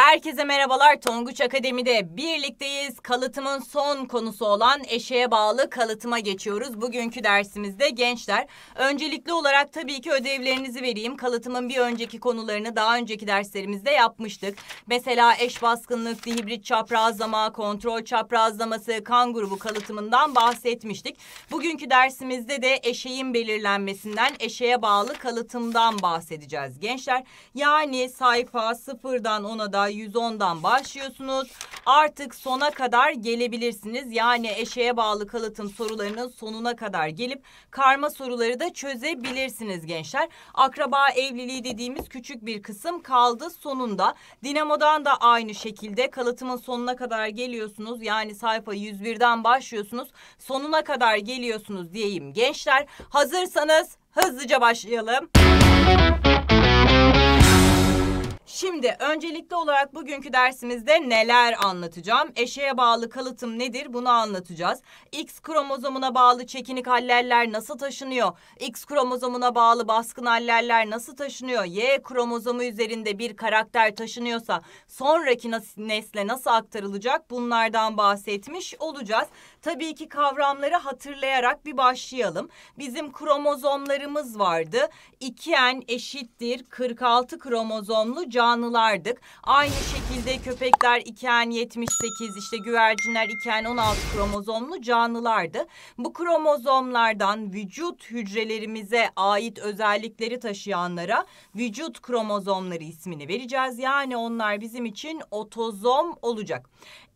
Herkese merhabalar Tonguç Akademi'de birlikteyiz. Kalıtımın son konusu olan eşeğe bağlı kalıtıma geçiyoruz. Bugünkü dersimizde gençler öncelikli olarak tabii ki ödevlerinizi vereyim. Kalıtımın bir önceki konularını daha önceki derslerimizde yapmıştık. Mesela eş baskınlık, dihibrit çaprazlama, kontrol çaprazlaması, kan grubu kalıtımından bahsetmiştik. Bugünkü dersimizde de eşeğin belirlenmesinden eşeğe bağlı kalıtımdan bahsedeceğiz gençler. Yani sayfa sıfırdan ona da 110'dan başlıyorsunuz. Artık sona kadar gelebilirsiniz. Yani eşeğe bağlı kalıtım sorularının sonuna kadar gelip karma soruları da çözebilirsiniz gençler. Akraba evliliği dediğimiz küçük bir kısım kaldı sonunda. Dinamodan da aynı şekilde kalıtımın sonuna kadar geliyorsunuz. Yani sayfa 101'den başlıyorsunuz. Sonuna kadar geliyorsunuz diyeyim gençler. Hazırsanız hızlıca başlayalım. Şimdi öncelikli olarak bugünkü dersimizde neler anlatacağım? Eşeğe bağlı kalıtım nedir? Bunu anlatacağız. X kromozomuna bağlı çekinik hallerler nasıl taşınıyor? X kromozomuna bağlı baskın hallerler nasıl taşınıyor? Y kromozomu üzerinde bir karakter taşınıyorsa sonraki nesle nasıl aktarılacak? Bunlardan bahsetmiş olacağız. Tabii ki kavramları hatırlayarak bir başlayalım. Bizim kromozomlarımız vardı. 2N eşittir 46 kromozomlu canlı canlılardık. Aynı şekilde köpekler 2N 78 işte güvercinler 2N 16 kromozomlu canlılardı. Bu kromozomlardan vücut hücrelerimize ait özellikleri taşıyanlara vücut kromozomları ismini vereceğiz. Yani onlar bizim için otozom olacak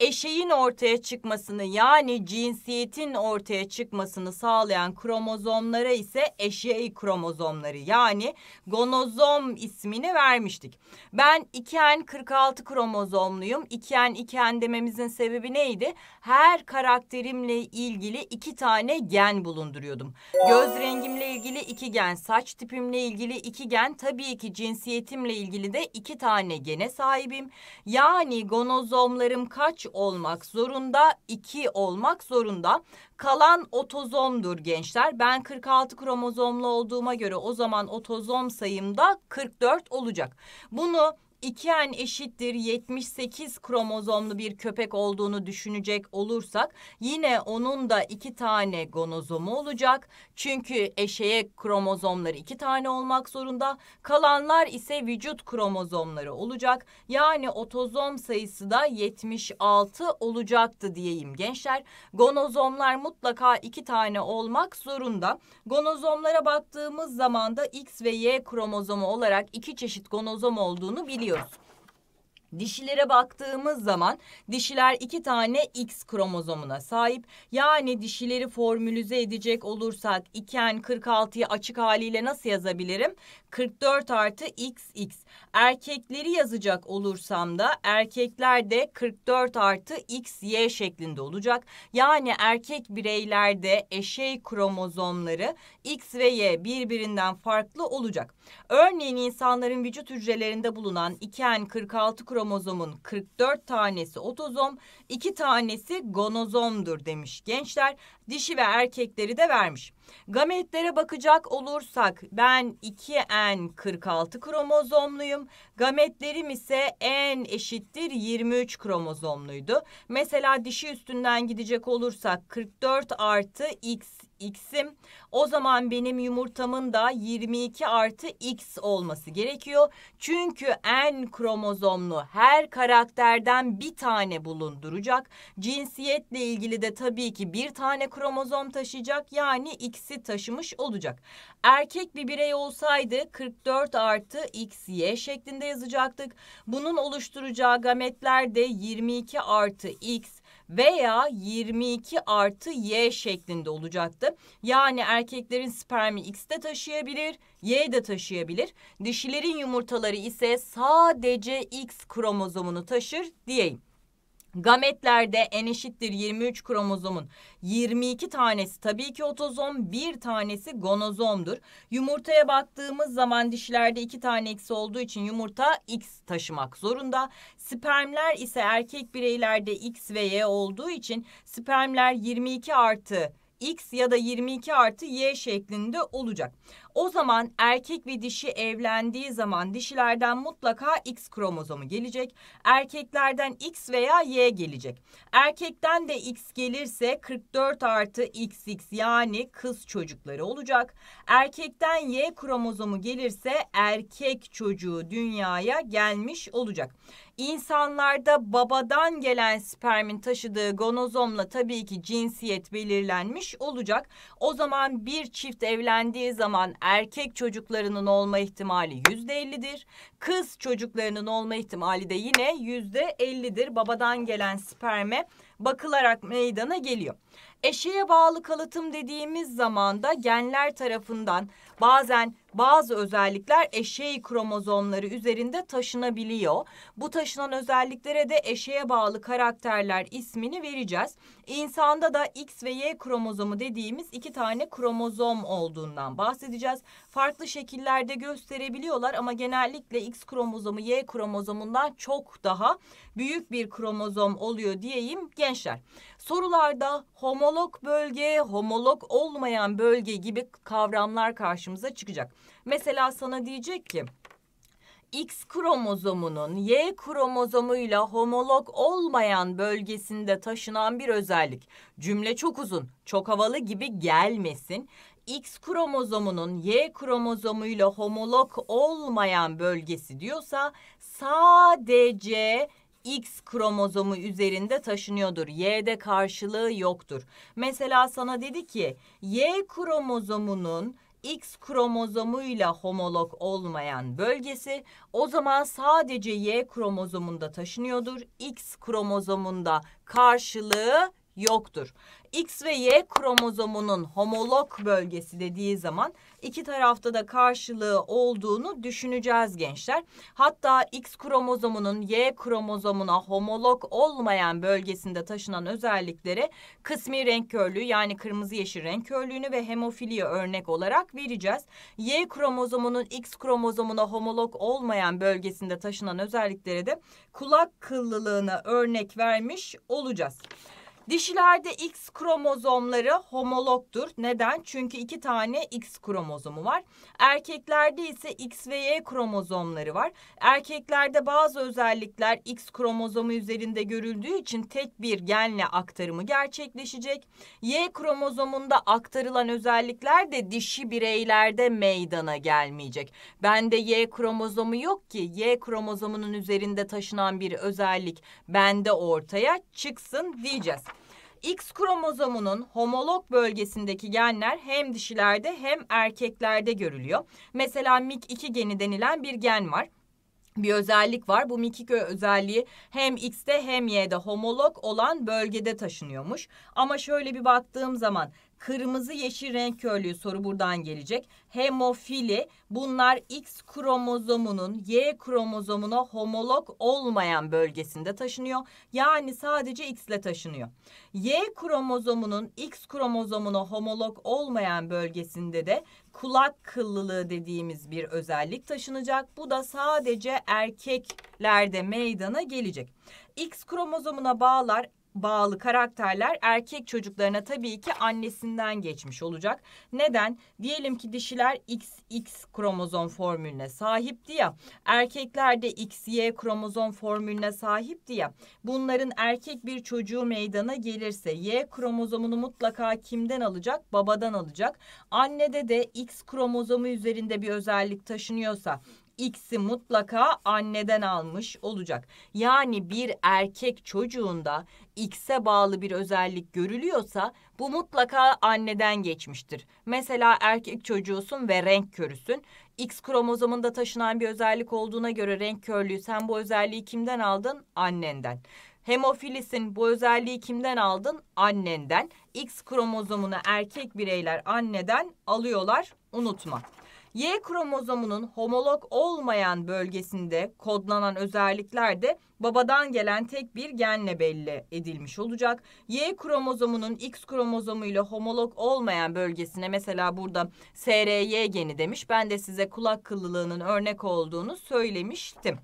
eşeğin ortaya çıkmasını yani cinsiyetin ortaya çıkmasını sağlayan kromozomlara ise eşey kromozomları yani gonozom ismini vermiştik. Ben 2N 46 kromozomluyum. 2N 2N dememizin sebebi neydi? Her karakterimle ilgili iki tane gen bulunduruyordum. Göz rengimle ilgili iki gen, saç tipimle ilgili iki gen, tabii ki cinsiyetimle ilgili de iki tane gene sahibim. Yani gonozomlarım kaç olmak zorunda, 2 olmak zorunda. Kalan otozomdur gençler. Ben 46 kromozomlu olduğuma göre o zaman otozom sayımda 44 olacak. Bunu 2n eşittir 78 kromozomlu bir köpek olduğunu düşünecek olursak yine onun da iki tane gonozomu olacak. Çünkü eşeğe kromozomları iki tane olmak zorunda. Kalanlar ise vücut kromozomları olacak. Yani otozom sayısı da 76 olacaktı diyeyim gençler. Gonozomlar mutlaka iki tane olmak zorunda. Gonozomlara baktığımız zaman da X ve Y kromozomu olarak iki çeşit gonozom olduğunu biliyoruz. Dişilere baktığımız zaman dişiler iki tane X kromozomuna sahip. Yani dişileri formülüze edecek olursak iken 46'yı açık haliyle nasıl yazabilirim? 44 artı xx. Erkekleri yazacak olursam da erkekler de 44 artı xy şeklinde olacak. Yani erkek bireylerde eşey kromozomları x ve y birbirinden farklı olacak. Örneğin insanların vücut hücrelerinde bulunan 2n46 kromozomun 44 tanesi otozom, iki tanesi gonozomdur demiş gençler. Dişi ve erkekleri de vermiş. Gametlere bakacak olursak ben 2N46 kromozomluyum. Gametlerim ise N eşittir 23 kromozomluydu. Mesela dişi üstünden gidecek olursak 44 artı X x'im. O zaman benim yumurtamın da 22 artı x olması gerekiyor. Çünkü en kromozomlu her karakterden bir tane bulunduracak. Cinsiyetle ilgili de tabii ki bir tane kromozom taşıyacak. Yani x'i taşımış olacak. Erkek bir birey olsaydı 44 artı xy şeklinde yazacaktık. Bunun oluşturacağı gametler de 22 artı x veya 22 artı Y şeklinde olacaktı. Yani erkeklerin spermi X de taşıyabilir, Y de taşıyabilir. Dişilerin yumurtaları ise sadece X kromozomunu taşır diyeyim. Gametlerde en eşittir 23 kromozomun 22 tanesi tabii ki otozom, bir tanesi gonozomdur. Yumurtaya baktığımız zaman dişilerde iki tane eksi olduğu için yumurta X taşımak zorunda. Spermler ise erkek bireylerde X ve Y olduğu için spermler 22 artı X ya da 22 artı Y şeklinde olacak. O zaman erkek ve dişi evlendiği zaman dişilerden mutlaka X kromozomu gelecek. Erkeklerden X veya Y gelecek. Erkekten de X gelirse 44 artı XX yani kız çocukları olacak. Erkekten Y kromozomu gelirse erkek çocuğu dünyaya gelmiş olacak. İnsanlarda babadan gelen spermin taşıdığı gonozomla tabii ki cinsiyet belirlenmiş olacak. O zaman bir çift evlendiği zaman erkek çocuklarının olma ihtimali yüzde ellidir. Kız çocuklarının olma ihtimali de yine yüzde ellidir. Babadan gelen sperme bakılarak meydana geliyor. Eşeğe bağlı kalıtım dediğimiz zaman da genler tarafından bazen bazı özellikler eşeği kromozomları üzerinde taşınabiliyor. Bu taşınan özelliklere de eşeğe bağlı karakterler ismini vereceğiz. İnsanda da X ve Y kromozomu dediğimiz iki tane kromozom olduğundan bahsedeceğiz farklı şekillerde gösterebiliyorlar ama genellikle X kromozomu Y kromozomundan çok daha büyük bir kromozom oluyor diyeyim gençler. Sorularda homolog bölge, homolog olmayan bölge gibi kavramlar karşımıza çıkacak. Mesela sana diyecek ki X kromozomunun Y kromozomuyla homolog olmayan bölgesinde taşınan bir özellik. Cümle çok uzun, çok havalı gibi gelmesin. X kromozomunun Y kromozomuyla homolog olmayan bölgesi diyorsa sadece X kromozomu üzerinde taşınıyordur. Y'de karşılığı yoktur. Mesela sana dedi ki Y kromozomunun X kromozomuyla homolog olmayan bölgesi o zaman sadece Y kromozomunda taşınıyordur. X kromozomunda karşılığı yoktur. X ve Y kromozomunun homolog bölgesi dediği zaman iki tarafta da karşılığı olduğunu düşüneceğiz gençler. Hatta X kromozomunun Y kromozomuna homolog olmayan bölgesinde taşınan özellikleri kısmi renk körlüğü yani kırmızı yeşil renk körlüğünü ve hemofiliye örnek olarak vereceğiz. Y kromozomunun X kromozomuna homolog olmayan bölgesinde taşınan özellikleri de kulak kıllılığına örnek vermiş olacağız. Dişilerde X kromozomları homologdur. Neden? Çünkü iki tane X kromozomu var. Erkeklerde ise X ve Y kromozomları var. Erkeklerde bazı özellikler X kromozomu üzerinde görüldüğü için tek bir genle aktarımı gerçekleşecek. Y kromozomunda aktarılan özellikler de dişi bireylerde meydana gelmeyecek. Bende Y kromozomu yok ki Y kromozomunun üzerinde taşınan bir özellik bende ortaya çıksın diyeceğiz. X kromozomunun homolog bölgesindeki genler hem dişilerde hem erkeklerde görülüyor. Mesela MIK2 geni denilen bir gen var bir özellik var. Bu 2 özelliği hem X'te hem Y'de homolog olan bölgede taşınıyormuş. Ama şöyle bir baktığım zaman kırmızı yeşil renk körlüğü soru buradan gelecek. Hemofili bunlar X kromozomunun Y kromozomuna homolog olmayan bölgesinde taşınıyor. Yani sadece X ile taşınıyor. Y kromozomunun X kromozomuna homolog olmayan bölgesinde de kulak kıllılığı dediğimiz bir özellik taşınacak. Bu da sadece erkeklerde meydana gelecek. X kromozomuna bağlar bağlı karakterler erkek çocuklarına tabii ki annesinden geçmiş olacak. Neden? Diyelim ki dişiler XX kromozom formülüne sahipti ya. Erkekler de XY kromozom formülüne sahipti ya. Bunların erkek bir çocuğu meydana gelirse Y kromozomunu mutlaka kimden alacak? Babadan alacak. Annede de X kromozomu üzerinde bir özellik taşınıyorsa X'i mutlaka anneden almış olacak. Yani bir erkek çocuğunda X'e bağlı bir özellik görülüyorsa bu mutlaka anneden geçmiştir. Mesela erkek çocuğusun ve renk körüsün. X kromozomunda taşınan bir özellik olduğuna göre renk körlüğü sen bu özelliği kimden aldın? Annenden. Hemofilisin bu özelliği kimden aldın? Annenden. X kromozomunu erkek bireyler anneden alıyorlar. Unutma. Y kromozomunun homolog olmayan bölgesinde kodlanan özellikler de babadan gelen tek bir genle belli edilmiş olacak. Y kromozomunun X kromozomuyla homolog olmayan bölgesine mesela burada SRY geni demiş. Ben de size kulak kıllılığının örnek olduğunu söylemiştim.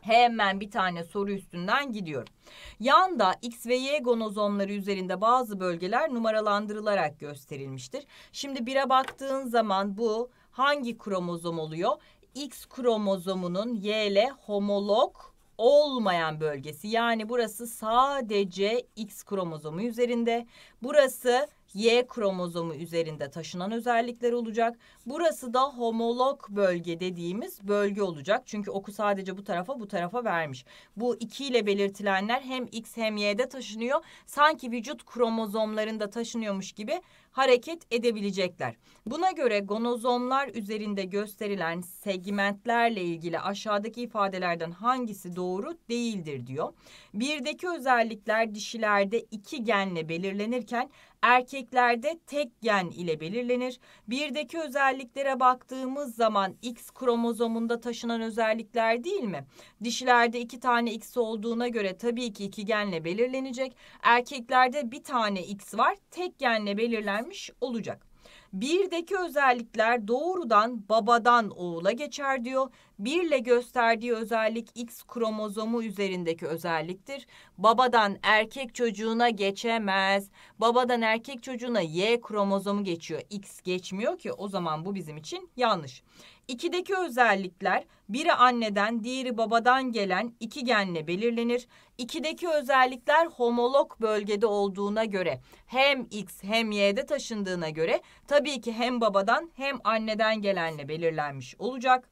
Hemen bir tane soru üstünden gidiyorum. Yanda X ve Y gonozomları üzerinde bazı bölgeler numaralandırılarak gösterilmiştir. Şimdi bire baktığın zaman bu hangi kromozom oluyor? X kromozomunun Y ile homolog olmayan bölgesi. Yani burası sadece X kromozomu üzerinde. Burası Y kromozomu üzerinde taşınan özellikler olacak. Burası da homolog bölge dediğimiz bölge olacak. Çünkü oku sadece bu tarafa bu tarafa vermiş. Bu iki ile belirtilenler hem X hem Y'de taşınıyor. Sanki vücut kromozomlarında taşınıyormuş gibi hareket edebilecekler. Buna göre gonozomlar üzerinde gösterilen segmentlerle ilgili aşağıdaki ifadelerden hangisi doğru değildir diyor. Birdeki özellikler dişilerde iki genle belirlenirken erkeklerde tek gen ile belirlenir. Birdeki özelliklere baktığımız zaman X kromozomunda taşınan özellikler değil mi? Dişilerde iki tane X olduğuna göre tabii ki iki genle belirlenecek. Erkeklerde bir tane X var. Tek genle belirlenmiş vermiş olacak. Birdeki özellikler doğrudan babadan oğula geçer diyor. Birle gösterdiği özellik X kromozomu üzerindeki özelliktir. Babadan erkek çocuğuna geçemez. Babadan erkek çocuğuna Y kromozomu geçiyor. X geçmiyor ki o zaman bu bizim için yanlış. 2'deki özellikler biri anneden diğeri babadan gelen iki genle belirlenir. 2'deki özellikler homolog bölgede olduğuna göre hem X hem Y'de taşındığına göre tabii ki hem babadan hem anneden gelenle belirlenmiş olacak.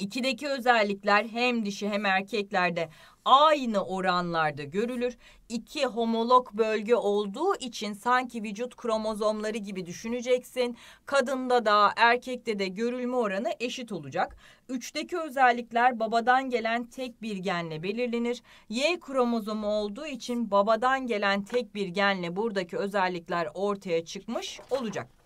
İkideki özellikler hem dişi hem erkeklerde aynı oranlarda görülür. İki homolog bölge olduğu için sanki vücut kromozomları gibi düşüneceksin. Kadında da erkekte de görülme oranı eşit olacak. Üçteki özellikler babadan gelen tek bir genle belirlenir. Y kromozomu olduğu için babadan gelen tek bir genle buradaki özellikler ortaya çıkmış olacak.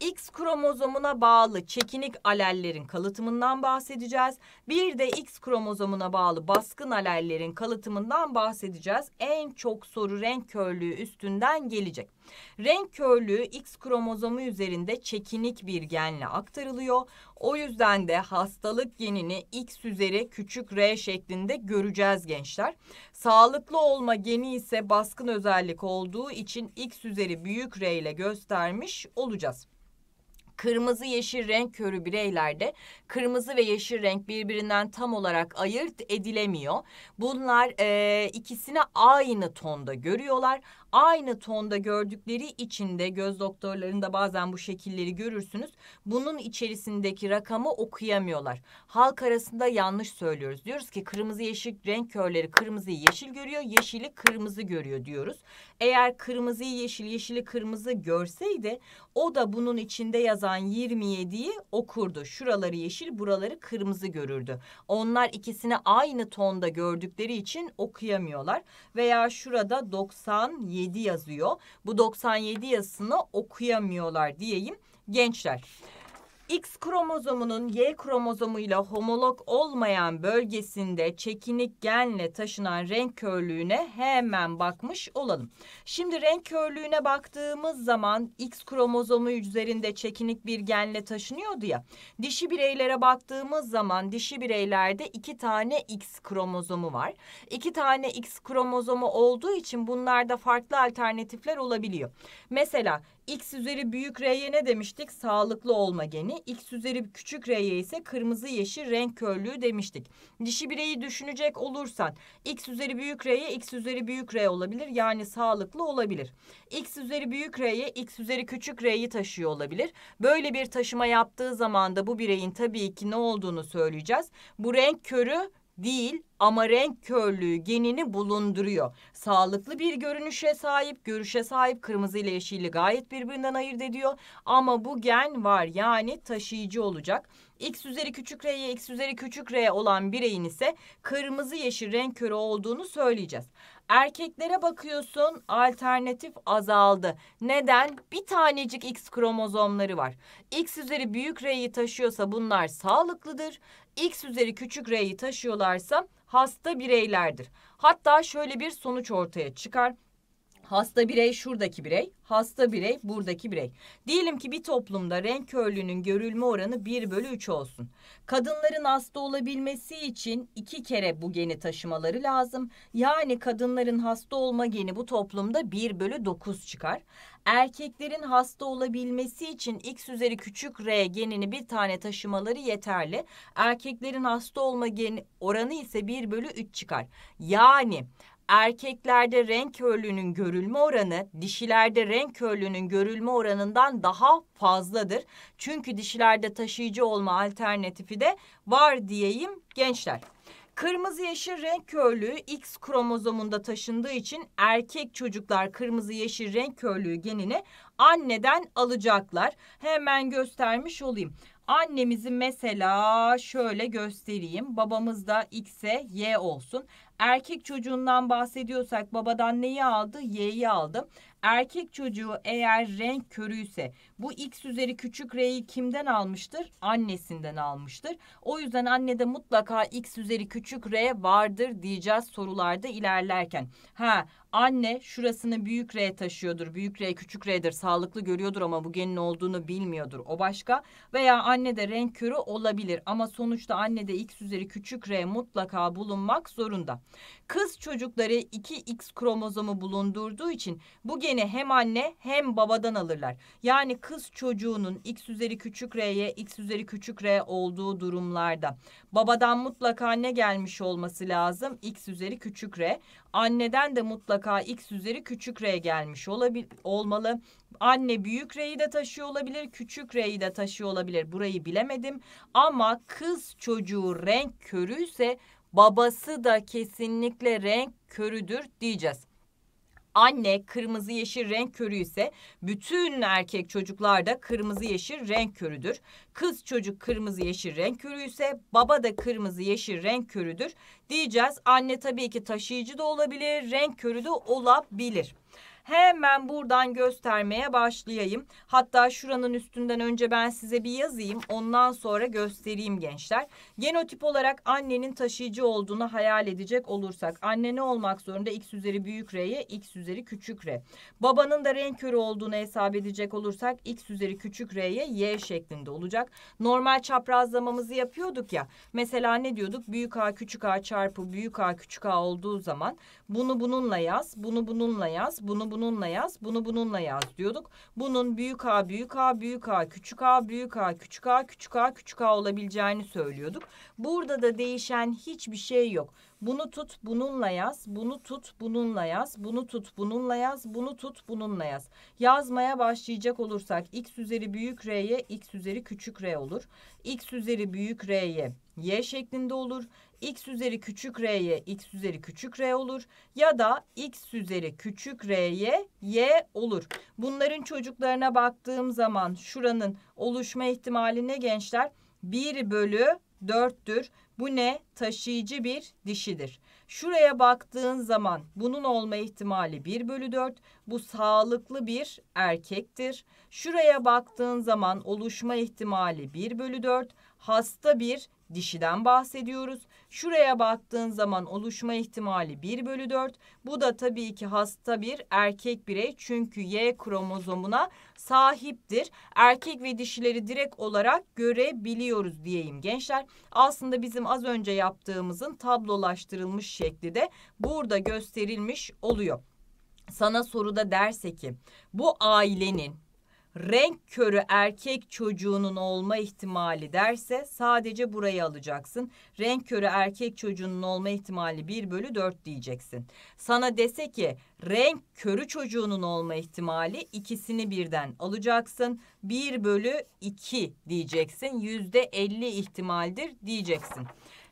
X kromozomuna bağlı çekinik alellerin kalıtımından bahsedeceğiz. Bir de X kromozomuna bağlı baskın alellerin kalıtımından bahsedeceğiz. En çok soru renk körlüğü üstünden gelecek. Renk körlüğü X kromozomu üzerinde çekinik bir genle aktarılıyor. O yüzden de hastalık genini X üzeri küçük R şeklinde göreceğiz gençler. Sağlıklı olma geni ise baskın özellik olduğu için X üzeri büyük R ile göstermiş olacağız kırmızı yeşil renk körü bireylerde kırmızı ve yeşil renk birbirinden tam olarak ayırt edilemiyor. Bunlar e, ikisini aynı tonda görüyorlar aynı tonda gördükleri için de göz doktorlarında bazen bu şekilleri görürsünüz. Bunun içerisindeki rakamı okuyamıyorlar. Halk arasında yanlış söylüyoruz. Diyoruz ki kırmızı yeşil renk körleri kırmızıyı yeşil görüyor, yeşili kırmızı görüyor diyoruz. Eğer kırmızıyı yeşil, yeşili kırmızı görseydi o da bunun içinde yazan 27'yi okurdu. Şuraları yeşil, buraları kırmızı görürdü. Onlar ikisini aynı tonda gördükleri için okuyamıyorlar. Veya şurada 90 97 yazıyor. Bu 97 yazısını okuyamıyorlar diyeyim gençler. X kromozomunun Y kromozomuyla homolog olmayan bölgesinde çekinik genle taşınan renk körlüğüne hemen bakmış olalım. Şimdi renk körlüğüne baktığımız zaman X kromozomu üzerinde çekinik bir genle taşınıyordu ya. Dişi bireylere baktığımız zaman dişi bireylerde iki tane X kromozomu var. İki tane X kromozomu olduğu için bunlarda farklı alternatifler olabiliyor. Mesela X üzeri büyük R'ye ne demiştik? Sağlıklı olma geni. X üzeri küçük R'ye ise kırmızı yeşil renk körlüğü demiştik. Dişi bireyi düşünecek olursan X üzeri büyük R'ye X üzeri büyük R olabilir. Yani sağlıklı olabilir. X üzeri büyük R'ye X üzeri küçük R'yi taşıyor olabilir. Böyle bir taşıma yaptığı zaman da bu bireyin tabii ki ne olduğunu söyleyeceğiz. Bu renk körü değil ama renk körlüğü genini bulunduruyor. Sağlıklı bir görünüşe sahip, görüşe sahip kırmızı ile yeşili gayet birbirinden ayırt ediyor. Ama bu gen var yani taşıyıcı olacak. X üzeri küçük R'ye X üzeri küçük R olan bireyin ise kırmızı yeşil renk körü olduğunu söyleyeceğiz. Erkeklere bakıyorsun alternatif azaldı. Neden? Bir tanecik X kromozomları var. X üzeri büyük R'yi taşıyorsa bunlar sağlıklıdır. X üzeri küçük R'yi taşıyorlarsa hasta bireylerdir. Hatta şöyle bir sonuç ortaya çıkar. Hasta birey şuradaki birey, hasta birey buradaki birey. Diyelim ki bir toplumda renk körlüğünün görülme oranı 1 bölü 3 olsun. Kadınların hasta olabilmesi için iki kere bu geni taşımaları lazım. Yani kadınların hasta olma geni bu toplumda 1 bölü 9 çıkar. Erkeklerin hasta olabilmesi için x üzeri küçük r genini bir tane taşımaları yeterli. Erkeklerin hasta olma geni oranı ise 1 bölü 3 çıkar. Yani erkeklerde renk körlüğünün görülme oranı dişilerde renk körlüğünün görülme oranından daha fazladır. Çünkü dişilerde taşıyıcı olma alternatifi de var diyeyim gençler. Kırmızı yeşil renk körlüğü X kromozomunda taşındığı için erkek çocuklar kırmızı yeşil renk körlüğü genini anneden alacaklar. Hemen göstermiş olayım. Annemizi mesela şöyle göstereyim. Babamız da X'e Y olsun erkek çocuğundan bahsediyorsak babadan neyi aldı? Y'yi aldı. Erkek çocuğu eğer renk körüyse bu x üzeri küçük r'yi kimden almıştır? Annesinden almıştır. O yüzden annede mutlaka x üzeri küçük r vardır diyeceğiz sorularda ilerlerken. Ha Anne şurasını büyük R taşıyordur. Büyük R küçük R'dir. Sağlıklı görüyordur ama bu genin olduğunu bilmiyordur. O başka. Veya anne de renk körü olabilir. Ama sonuçta anne de X üzeri küçük R mutlaka bulunmak zorunda. Kız çocukları 2X kromozomu bulundurduğu için bu geni hem anne hem babadan alırlar. Yani kız çocuğunun X üzeri küçük R'ye X üzeri küçük R olduğu durumlarda babadan mutlaka ne gelmiş olması lazım. X üzeri küçük R. Anneden de mutlaka x üzeri küçük r gelmiş olabil olmalı. Anne büyük r'yi de taşıyor olabilir, küçük r'yi de taşıyor olabilir. Burayı bilemedim. Ama kız çocuğu renk körü babası da kesinlikle renk körüdür diyeceğiz anne kırmızı yeşil renk körü ise bütün erkek çocuklarda kırmızı yeşil renk körüdür. Kız çocuk kırmızı yeşil renk körü ise baba da kırmızı yeşil renk körüdür. Diyeceğiz anne tabii ki taşıyıcı da olabilir, renk körü de olabilir. Hemen buradan göstermeye başlayayım. Hatta şuranın üstünden önce ben size bir yazayım. Ondan sonra göstereyim gençler. Genotip olarak annenin taşıyıcı olduğunu hayal edecek olursak. Anne ne olmak zorunda? X üzeri büyük R'ye X üzeri küçük R. Babanın da renk körü olduğunu hesap edecek olursak X üzeri küçük R'ye Y şeklinde olacak. Normal çaprazlamamızı yapıyorduk ya. Mesela ne diyorduk? Büyük A küçük A çarpı büyük A küçük A olduğu zaman bunu bununla yaz, bunu bununla yaz, bunu bununla bununla yaz, bunu bununla yaz diyorduk. Bunun büyük A, büyük A, büyük A, küçük A, büyük A, küçük A, küçük A, küçük A olabileceğini söylüyorduk. Burada da değişen hiçbir şey yok. Bunu tut, bununla yaz, bunu tut, bununla yaz, bunu tut, bununla yaz, bunu tut, bununla yaz. Yazmaya başlayacak olursak x üzeri büyük R'ye x üzeri küçük R olur. x üzeri büyük R'ye y şeklinde olur x üzeri küçük r'ye x üzeri küçük r olur ya da x üzeri küçük r'ye y olur. Bunların çocuklarına baktığım zaman şuranın oluşma ihtimali ne gençler? 1 bölü 4'tür. Bu ne? Taşıyıcı bir dişidir. Şuraya baktığın zaman bunun olma ihtimali 1 bölü 4. Bu sağlıklı bir erkektir. Şuraya baktığın zaman oluşma ihtimali 1 bölü 4. Hasta bir dişiden bahsediyoruz. Şuraya baktığın zaman oluşma ihtimali 1 bölü 4. Bu da tabii ki hasta bir erkek birey çünkü Y kromozomuna sahiptir. Erkek ve dişileri direkt olarak görebiliyoruz diyeyim gençler. Aslında bizim az önce yaptığımızın tablolaştırılmış şekli de burada gösterilmiş oluyor. Sana soruda derse ki bu ailenin renk körü erkek çocuğunun olma ihtimali derse sadece burayı alacaksın. Renk körü erkek çocuğunun olma ihtimali 1 bölü 4 diyeceksin. Sana dese ki renk körü çocuğunun olma ihtimali ikisini birden alacaksın. 1 bölü 2 diyeceksin. %50 ihtimaldir diyeceksin.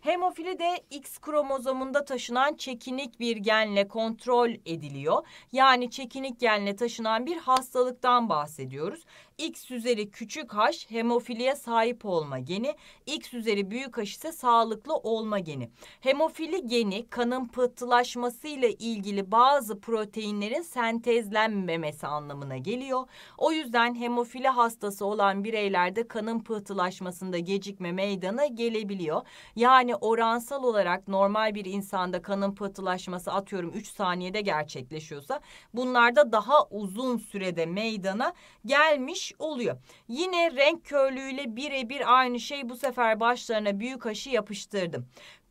Hemofili de X kromozomunda taşınan çekinik bir genle kontrol ediliyor. Yani çekinik genle taşınan bir hastalıktan bahsediyoruz. X üzeri küçük H hemofiliye sahip olma geni, X üzeri büyük H ise sağlıklı olma geni. Hemofili geni kanın pıhtılaşmasıyla ilgili bazı proteinlerin sentezlenmemesi anlamına geliyor. O yüzden hemofili hastası olan bireylerde kanın pıhtılaşmasında gecikme meydana gelebiliyor. Yani oransal olarak normal bir insanda kanın pıhtılaşması atıyorum 3 saniyede gerçekleşiyorsa bunlarda daha uzun sürede meydana gelmiş oluyor. Yine renk körlüğüyle birebir aynı şey bu sefer başlarına büyük haşı yapıştırdım.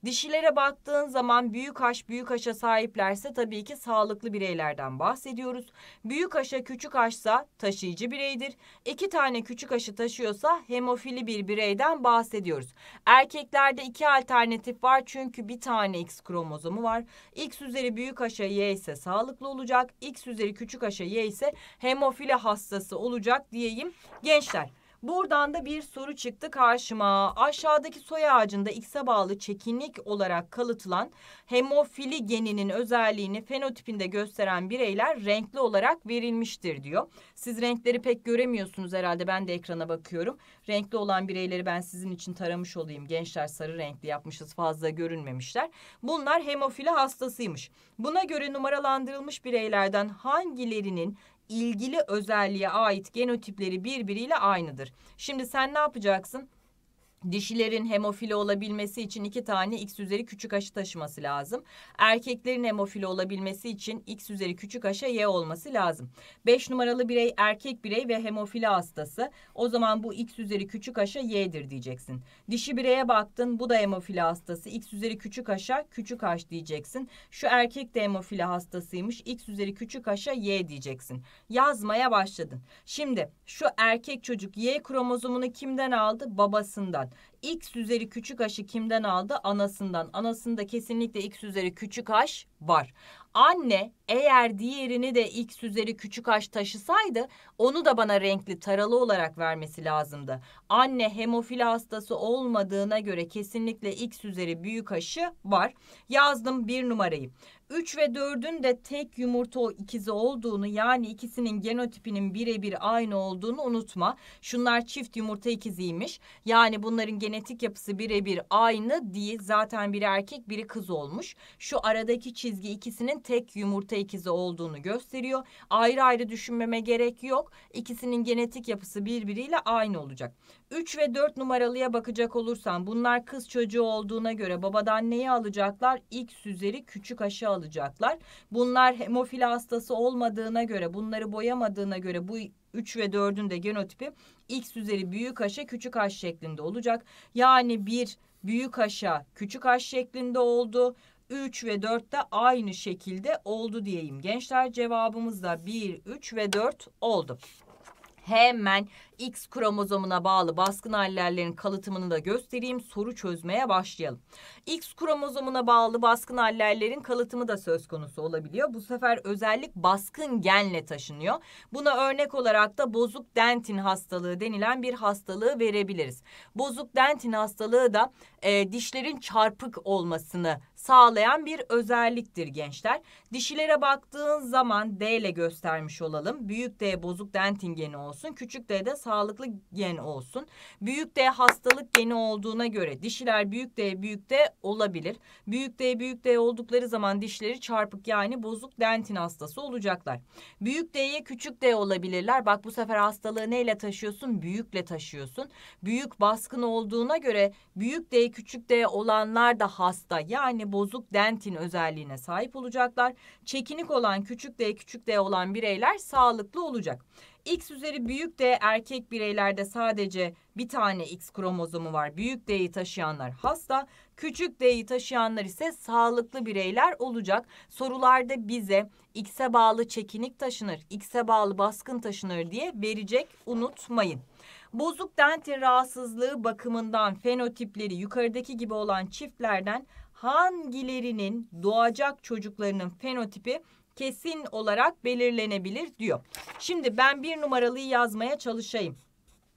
Dişilere baktığın zaman büyük haş büyük haşa sahiplerse tabii ki sağlıklı bireylerden bahsediyoruz. Büyük haşa küçük haşsa taşıyıcı bireydir. İki tane küçük haşı taşıyorsa hemofili bir bireyden bahsediyoruz. Erkeklerde iki alternatif var çünkü bir tane X kromozomu var. X üzeri büyük haşa Y ise sağlıklı olacak. X üzeri küçük haşa Y ise hemofili hastası olacak diyeyim gençler. Buradan da bir soru çıktı karşıma. Aşağıdaki soy ağacında X'e bağlı çekinlik olarak kalıtılan hemofili geninin özelliğini fenotipinde gösteren bireyler renkli olarak verilmiştir diyor. Siz renkleri pek göremiyorsunuz herhalde. Ben de ekrana bakıyorum. Renkli olan bireyleri ben sizin için taramış olayım. Gençler sarı renkli yapmışız. Fazla görünmemişler. Bunlar hemofili hastasıymış. Buna göre numaralandırılmış bireylerden hangilerinin ilgili özelliğe ait genotipleri birbiriyle aynıdır. Şimdi sen ne yapacaksın? Dişilerin hemofili olabilmesi için iki tane X üzeri küçük aşı taşıması lazım. Erkeklerin hemofili olabilmesi için X üzeri küçük aşa Y olması lazım. 5 numaralı birey erkek birey ve hemofili hastası. O zaman bu X üzeri küçük aşa Y'dir diyeceksin. Dişi bireye baktın bu da hemofili hastası. X üzeri küçük aşa küçük aş diyeceksin. Şu erkek de hemofili hastasıymış. X üzeri küçük aşa Y diyeceksin. Yazmaya başladın. Şimdi şu erkek çocuk Y kromozomunu kimden aldı? Babasından x üzeri küçük h'ı kimden aldı? Anasından. Anasında kesinlikle x üzeri küçük h var. Anne eğer diğerini de x üzeri küçük h taşısaydı onu da bana renkli taralı olarak vermesi lazımdı. Anne hemofili hastası olmadığına göre kesinlikle x üzeri büyük h'ı var. Yazdım bir numarayı. 3 ve 4'ün de tek yumurta ikizi olduğunu yani ikisinin genotipinin birebir aynı olduğunu unutma. Şunlar çift yumurta ikiziymiş. Yani bunların genetik yapısı birebir aynı değil. Zaten biri erkek biri kız olmuş. Şu aradaki çizgi ikisinin tek yumurta ikizi olduğunu gösteriyor. Ayrı ayrı düşünmeme gerek yok. İkisinin genetik yapısı birbiriyle aynı olacak. 3 ve 4 numaralıya bakacak olursam, bunlar kız çocuğu olduğuna göre babadan neyi alacaklar? X üzeri küçük aşağı alacaklar. Bunlar hemofili hastası olmadığına göre, bunları boyamadığına göre bu 3 ve 4'ün de genotipi x üzeri büyük haşa küçük haş şeklinde olacak. Yani bir büyük haşa küçük haş şeklinde oldu. 3 ve 4 de aynı şekilde oldu diyeyim. Gençler cevabımız da 1, 3 ve 4 oldu. Hemen X kromozomuna bağlı baskın hallerlerin kalıtımını da göstereyim. Soru çözmeye başlayalım. X kromozomuna bağlı baskın hallerlerin kalıtımı da söz konusu olabiliyor. Bu sefer özellik baskın genle taşınıyor. Buna örnek olarak da bozuk dentin hastalığı denilen bir hastalığı verebiliriz. Bozuk dentin hastalığı da e, dişlerin çarpık olmasını sağlayan bir özelliktir gençler. Dişilere baktığın zaman D ile göstermiş olalım. Büyük D bozuk dentin geni olsun. Küçük D de sağlıklı gen olsun. Büyük D hastalık geni olduğuna göre dişiler büyük D büyük D olabilir. Büyük D büyük D oldukları zaman dişleri çarpık yani bozuk dentin hastası olacaklar. Büyük D'ye küçük D olabilirler. Bak bu sefer hastalığı neyle taşıyorsun? Büyükle taşıyorsun. Büyük baskın olduğuna göre büyük D küçük D olanlar da hasta yani bozuk dentin özelliğine sahip olacaklar. Çekinik olan küçük D küçük D olan bireyler sağlıklı olacak. X üzeri büyük D erkek bireylerde sadece bir tane X kromozomu var. Büyük D'yi taşıyanlar hasta, küçük D'yi taşıyanlar ise sağlıklı bireyler olacak. Sorularda bize X'e bağlı çekinik taşınır, X'e bağlı baskın taşınır diye verecek unutmayın. Bozuk dentin rahatsızlığı bakımından fenotipleri yukarıdaki gibi olan çiftlerden hangilerinin doğacak çocuklarının fenotipi kesin olarak belirlenebilir diyor. Şimdi ben bir numaralıyı yazmaya çalışayım.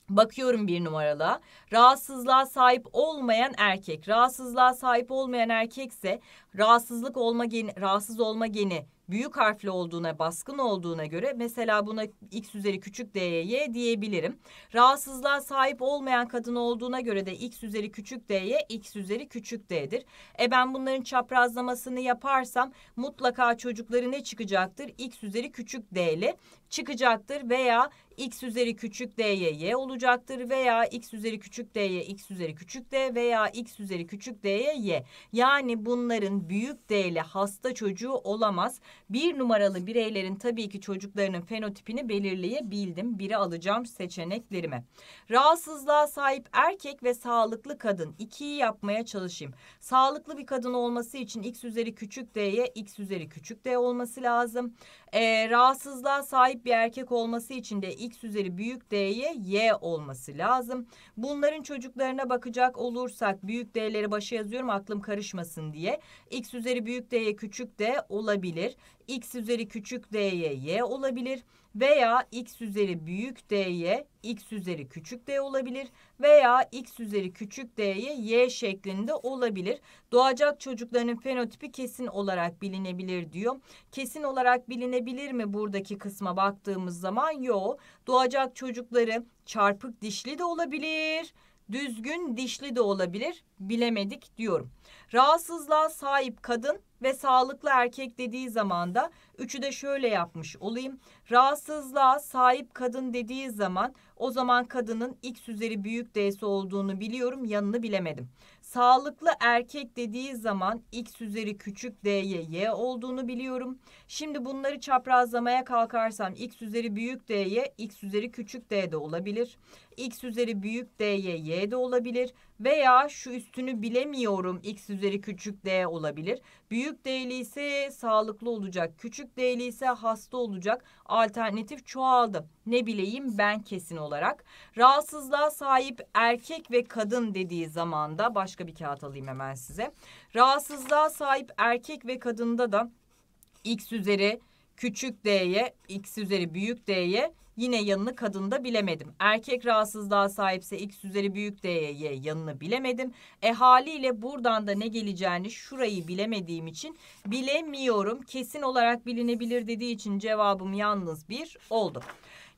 Bakıyorum bir numaralı. Rahatsızlığa sahip olmayan erkek. Rahatsızlığa sahip olmayan erkekse rahatsızlık olma geni, rahatsız olma geni büyük harfli olduğuna, baskın olduğuna göre mesela buna x üzeri küçük d'ye y diyebilirim. Rahatsızlığa sahip olmayan kadın olduğuna göre de x üzeri küçük d'ye x üzeri küçük d'dir. E ben bunların çaprazlamasını yaparsam mutlaka çocukları ne çıkacaktır? x üzeri küçük d ile çıkacaktır veya x üzeri küçük d'ye y olacaktır veya x üzeri küçük d'ye x üzeri küçük d veya x üzeri küçük d'ye y. Yani bunların büyük d ile hasta çocuğu olamaz. Bir numaralı bireylerin tabii ki çocuklarının fenotipini belirleyebildim. Biri alacağım seçeneklerime. Rahatsızlığa sahip erkek ve sağlıklı kadın. ikiyi yapmaya çalışayım. Sağlıklı bir kadın olması için x üzeri küçük d'ye x üzeri küçük d olması lazım. Ee, rahatsızlığa sahip bir erkek olması için de x üzeri büyük d'ye y olması lazım. Bunların çocuklarına bakacak olursak büyük d'leri başa yazıyorum aklım karışmasın diye. x üzeri büyük d'ye küçük d olabilir x üzeri küçük d'ye y olabilir veya x üzeri büyük d'ye x üzeri küçük d olabilir veya x üzeri küçük d'ye y şeklinde olabilir. Doğacak çocukların fenotipi kesin olarak bilinebilir diyor. Kesin olarak bilinebilir mi buradaki kısma baktığımız zaman? Yok. Doğacak çocukları çarpık dişli de olabilir düzgün dişli de olabilir bilemedik diyorum. Rahatsızlığa sahip kadın ve sağlıklı erkek dediği zaman da üçü de şöyle yapmış olayım. Rahatsızlığa sahip kadın dediği zaman o zaman kadının x üzeri büyük d'si olduğunu biliyorum yanını bilemedim. Sağlıklı erkek dediği zaman x üzeri küçük d'ye y olduğunu biliyorum. Şimdi bunları çaprazlamaya kalkarsam x üzeri büyük d'ye x üzeri küçük d de olabilir x üzeri büyük d'ye y de olabilir veya şu üstünü bilemiyorum x üzeri küçük d olabilir. Büyük d'li ise sağlıklı olacak, küçük d'li ise hasta olacak. Alternatif çoğaldı. Ne bileyim ben kesin olarak. Rahatsızlığa sahip erkek ve kadın dediği zaman da başka bir kağıt alayım hemen size. Rahatsızlığa sahip erkek ve kadında da x üzeri küçük d'ye, x üzeri büyük d'ye Yine yanını kadında bilemedim. Erkek rahatsızlığa sahipse x üzeri büyük d'ye yanını bilemedim. E haliyle buradan da ne geleceğini şurayı bilemediğim için bilemiyorum. Kesin olarak bilinebilir dediği için cevabım yalnız bir oldu.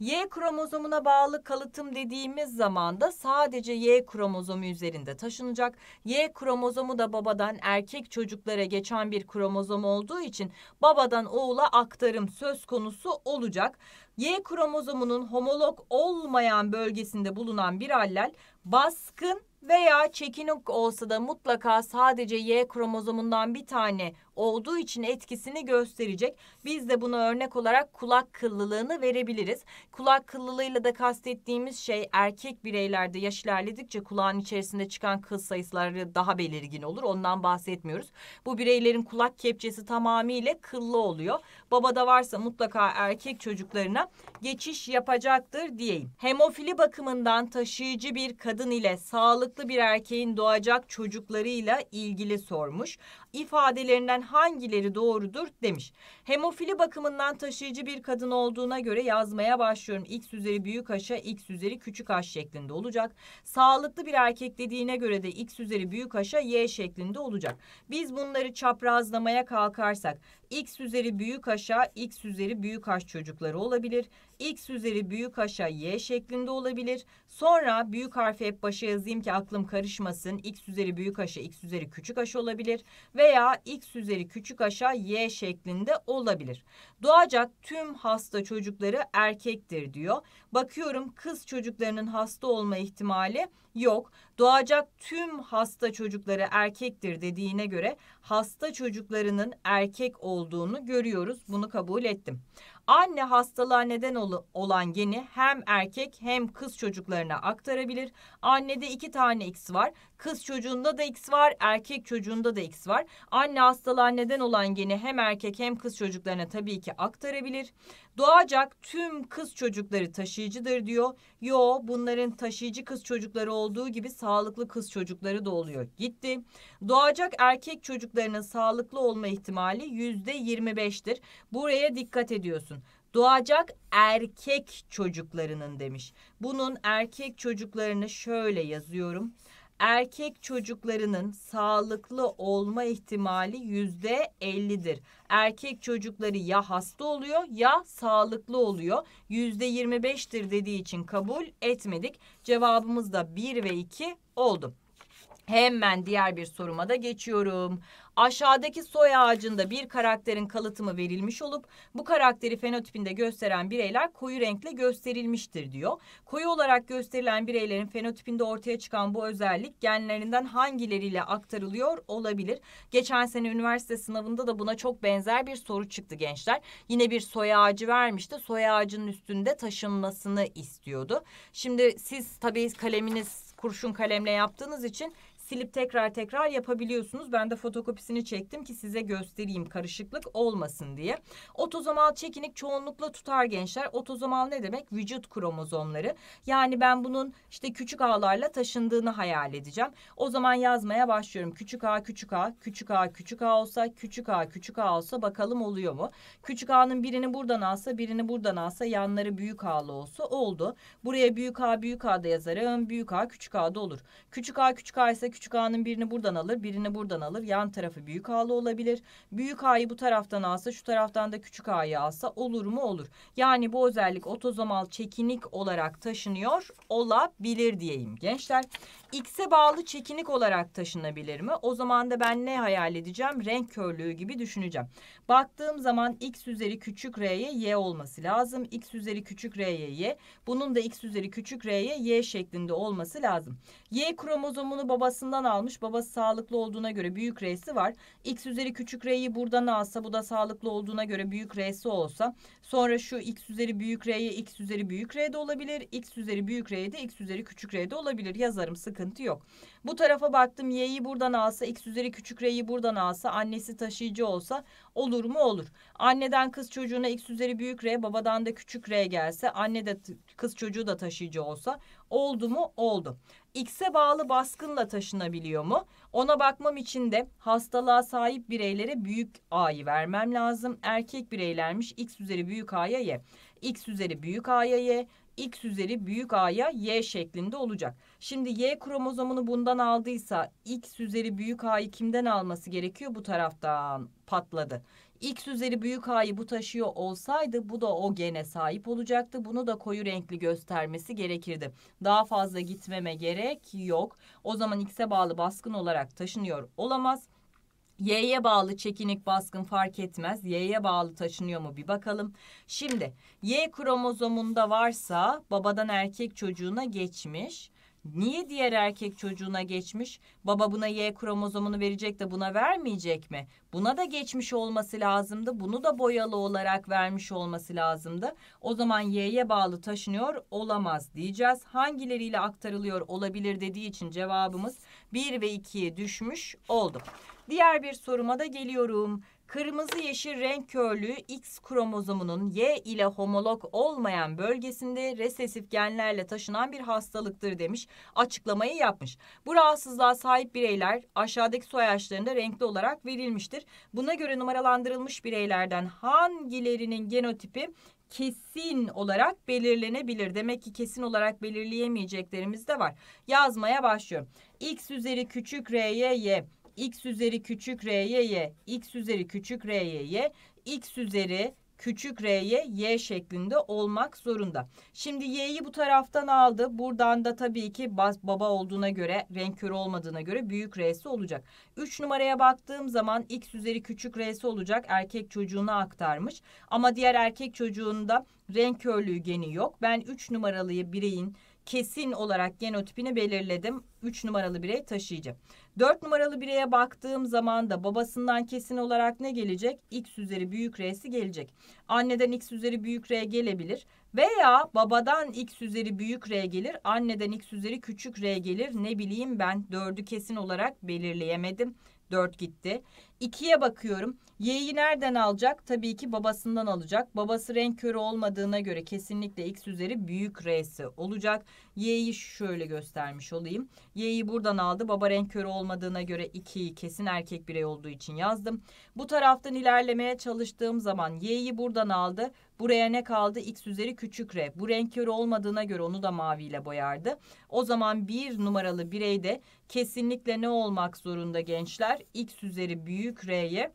Y kromozomuna bağlı kalıtım dediğimiz zaman da sadece Y kromozomu üzerinde taşınacak. Y kromozomu da babadan erkek çocuklara geçen bir kromozom olduğu için babadan oğula aktarım söz konusu olacak. Y kromozomunun homolog olmayan bölgesinde bulunan bir allel baskın veya çekinik olsa da mutlaka sadece Y kromozomundan bir tane olduğu için etkisini gösterecek. Biz de buna örnek olarak kulak kıllılığını verebiliriz. Kulak kıllılığıyla da kastettiğimiz şey erkek bireylerde yaş ilerledikçe kulağın içerisinde çıkan kıl sayıları daha belirgin olur. Ondan bahsetmiyoruz. Bu bireylerin kulak kepçesi tamamıyla kıllı oluyor. Babada varsa mutlaka erkek çocuklarına geçiş yapacaktır diyeyim. Hemofili bakımından taşıyıcı bir kadın ile sağlıklı bir erkeğin doğacak çocuklarıyla ilgili sormuş ifadelerinden hangileri doğrudur demiş. Hemofili bakımından taşıyıcı bir kadın olduğuna göre yazmaya başlıyorum. X üzeri büyük haşa X üzeri küçük haş şeklinde olacak. Sağlıklı bir erkek dediğine göre de X üzeri büyük haşa Y şeklinde olacak. Biz bunları çaprazlamaya kalkarsak X üzeri büyük haşa X üzeri büyük haş çocukları olabilir. X üzeri büyük haşa Y şeklinde olabilir. Sonra büyük harfi hep başa yazayım ki aklım karışmasın. X üzeri büyük aşa, X üzeri küçük aşa olabilir. Veya X üzeri küçük aşa Y şeklinde olabilir. Doğacak tüm hasta çocukları erkektir diyor. Bakıyorum kız çocuklarının hasta olma ihtimali yok. Doğacak tüm hasta çocukları erkektir dediğine göre hasta çocuklarının erkek olduğunu görüyoruz. Bunu kabul ettim. Anne hastalığa neden ol olan geni hem erkek hem kız çocuklarına aktarabilir. Annede iki tane X var. Kız çocuğunda da X var, erkek çocuğunda da X var. Anne hastalığa neden olan geni hem erkek hem kız çocuklarına tabii ki aktarabilir. Doğacak tüm kız çocukları taşıyıcıdır diyor. Yo bunların taşıyıcı kız çocukları olduğu gibi sağlıklı kız çocukları da oluyor. Gitti. Doğacak erkek çocuklarının sağlıklı olma ihtimali yüzde %25'tir. Buraya dikkat ediyorsun doğacak erkek çocuklarının demiş. Bunun erkek çocuklarını şöyle yazıyorum. Erkek çocuklarının sağlıklı olma ihtimali yüzde ellidir. Erkek çocukları ya hasta oluyor ya sağlıklı oluyor. Yüzde yirmi beştir dediği için kabul etmedik. Cevabımız da bir ve iki oldu. Hemen diğer bir soruma da geçiyorum. Aşağıdaki soy ağacında bir karakterin kalıtımı verilmiş olup bu karakteri fenotipinde gösteren bireyler koyu renkle gösterilmiştir diyor. Koyu olarak gösterilen bireylerin fenotipinde ortaya çıkan bu özellik genlerinden hangileriyle aktarılıyor olabilir. Geçen sene üniversite sınavında da buna çok benzer bir soru çıktı gençler. Yine bir soy ağacı vermişti. Soy ağacının üstünde taşınmasını istiyordu. Şimdi siz tabii kaleminiz kurşun kalemle yaptığınız için silip tekrar tekrar yapabiliyorsunuz. Ben de fotokopisini çektim ki size göstereyim karışıklık olmasın diye. Otozomal çekinik çoğunlukla tutar gençler. Otozomal ne demek? Vücut kromozomları. Yani ben bunun işte küçük ağlarla taşındığını hayal edeceğim. O zaman yazmaya başlıyorum. Küçük ağ, küçük ağ, küçük ağ, küçük ağ olsa, küçük ağ, küçük ağ olsa bakalım oluyor mu? Küçük ağının birini buradan alsa, birini buradan alsa, yanları büyük ağlı olsa oldu. Buraya büyük ağ, büyük da yazarım. Büyük ağ, küçük ağda olur. Küçük ağ, küçük ağ ise küçük küçük A'nın birini buradan alır, birini buradan alır. Yan tarafı büyük A'lı olabilir. Büyük A'yı bu taraftan alsa, şu taraftan da küçük A'yı alsa olur mu? Olur. Yani bu özellik otozomal çekinik olarak taşınıyor olabilir diyeyim gençler. X'e bağlı çekinik olarak taşınabilir mi? O zaman da ben ne hayal edeceğim? Renk körlüğü gibi düşüneceğim. Baktığım zaman X üzeri küçük R'ye Y olması lazım. X üzeri küçük R'ye Y. Bunun da X üzeri küçük R'ye Y şeklinde olması lazım. Y kromozomunu babasının babasından almış. Babası sağlıklı olduğuna göre büyük R'si var. X üzeri küçük R'yi buradan alsa bu da sağlıklı olduğuna göre büyük R'si olsa. Sonra şu X üzeri büyük R'ye X üzeri büyük R'de olabilir. X üzeri büyük R'ye de X üzeri küçük R'de olabilir. Yazarım sıkıntı yok. Bu tarafa baktım Y'yi buradan alsa X üzeri küçük R'yi buradan alsa annesi taşıyıcı olsa olur mu olur. Anneden kız çocuğuna X üzeri büyük R babadan da küçük R gelse anne de kız çocuğu da taşıyıcı olsa oldu mu oldu. X'e bağlı baskınla taşınabiliyor mu? Ona bakmam için de hastalığa sahip bireylere büyük A'yı vermem lazım. Erkek bireylermiş X üzeri büyük A'ya Y. X üzeri büyük A'ya Y x üzeri büyük A'ya y şeklinde olacak. Şimdi y kromozomunu bundan aldıysa x üzeri büyük A'yı kimden alması gerekiyor? Bu taraftan patladı. X üzeri büyük A'yı bu taşıyor olsaydı bu da o gene sahip olacaktı. Bunu da koyu renkli göstermesi gerekirdi. Daha fazla gitmeme gerek yok. O zaman X'e bağlı baskın olarak taşınıyor olamaz. Y'ye bağlı çekinik baskın fark etmez. Y'ye bağlı taşınıyor mu bir bakalım. Şimdi Y kromozomunda varsa babadan erkek çocuğuna geçmiş. Niye diğer erkek çocuğuna geçmiş? Baba buna Y kromozomunu verecek de buna vermeyecek mi? Buna da geçmiş olması lazımdı. Bunu da boyalı olarak vermiş olması lazımdı. O zaman Y'ye bağlı taşınıyor olamaz diyeceğiz. Hangileriyle aktarılıyor olabilir dediği için cevabımız 1 ve 2'ye düşmüş oldu. Diğer bir soruma da geliyorum. Kırmızı yeşil renk körlüğü X kromozomunun Y ile homolog olmayan bölgesinde resesif genlerle taşınan bir hastalıktır demiş. Açıklamayı yapmış. Bu rahatsızlığa sahip bireyler aşağıdaki soy ağaçlarında renkli olarak verilmiştir. Buna göre numaralandırılmış bireylerden hangilerinin genotipi kesin olarak belirlenebilir. Demek ki kesin olarak belirleyemeyeceklerimiz de var. Yazmaya başlıyorum. X üzeri küçük R'ye Y x üzeri küçük r'ye y, x üzeri küçük r'ye y, x üzeri küçük r'ye y şeklinde olmak zorunda. Şimdi y'yi bu taraftan aldı. Buradan da tabii ki baba olduğuna göre, renk körü olmadığına göre büyük r'si olacak. 3 numaraya baktığım zaman x üzeri küçük r'si olacak. Erkek çocuğuna aktarmış. Ama diğer erkek çocuğunda renk körlüğü geni yok. Ben 3 numaralı bireyin kesin olarak genotipini belirledim. 3 numaralı birey taşıyıcı. Dört numaralı bireye baktığım zaman da babasından kesin olarak ne gelecek? X üzeri büyük R'si gelecek. Anneden X üzeri büyük R gelebilir. Veya babadan x üzeri büyük r gelir, anneden x üzeri küçük r gelir. Ne bileyim ben 4'ü kesin olarak belirleyemedim. 4 gitti. 2'ye bakıyorum. Y'yi nereden alacak? Tabii ki babasından alacak. Babası renk körü olmadığına göre kesinlikle x üzeri büyük R'si olacak. Y'yi şöyle göstermiş olayım. Y'yi buradan aldı. Baba renk körü olmadığına göre 2'yi kesin erkek birey olduğu için yazdım. Bu taraftan ilerlemeye çalıştığım zaman Y'yi buradan aldı. Buraya ne kaldı? X üzeri küçük R. Bu renk körü olmadığına göre onu da maviyle boyardı. O zaman bir numaralı birey de kesinlikle ne olmak zorunda gençler? X üzeri büyük büyük R'ye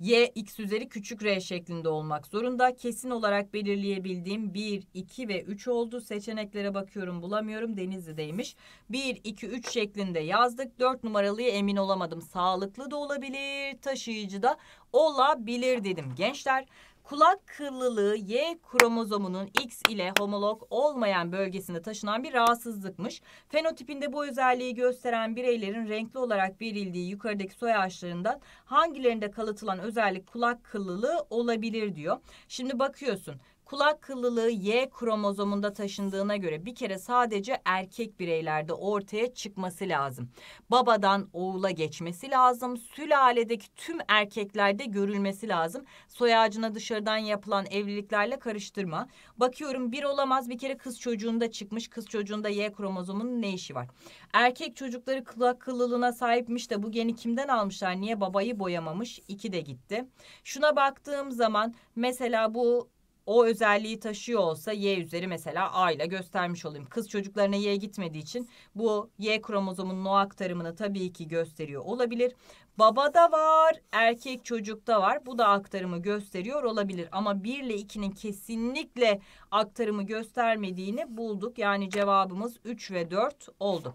y x üzeri küçük r şeklinde olmak zorunda. Kesin olarak belirleyebildiğim 1, 2 ve 3 oldu. Seçeneklere bakıyorum bulamıyorum. Denizli'deymiş. 1, 2, 3 şeklinde yazdık. 4 numaralıya emin olamadım. Sağlıklı da olabilir, taşıyıcı da olabilir dedim. Gençler kulak kıllılığı Y kromozomunun X ile homolog olmayan bölgesinde taşınan bir rahatsızlıkmış. Fenotipinde bu özelliği gösteren bireylerin renkli olarak verildiği yukarıdaki soy ağaçlarından hangilerinde kalıtılan özellik kulak kıllılığı olabilir diyor. Şimdi bakıyorsun Kulak kıllılığı Y kromozomunda taşındığına göre bir kere sadece erkek bireylerde ortaya çıkması lazım. Babadan oğula geçmesi lazım. Sülaledeki tüm erkeklerde görülmesi lazım. Soy ağacına dışarıdan yapılan evliliklerle karıştırma. Bakıyorum bir olamaz bir kere kız çocuğunda çıkmış. Kız çocuğunda Y kromozomunun ne işi var? Erkek çocukları kulak kıllılığına sahipmiş de bu geni kimden almışlar? Niye babayı boyamamış? İki de gitti. Şuna baktığım zaman mesela bu o özelliği taşıyor olsa Y üzeri mesela A ile göstermiş olayım. Kız çocuklarına Y gitmediği için bu Y kromozomun no aktarımını tabii ki gösteriyor olabilir. Babada var, erkek çocukta var. Bu da aktarımı gösteriyor olabilir. Ama 1 ile 2'nin kesinlikle aktarımı göstermediğini bulduk. Yani cevabımız 3 ve 4 oldu.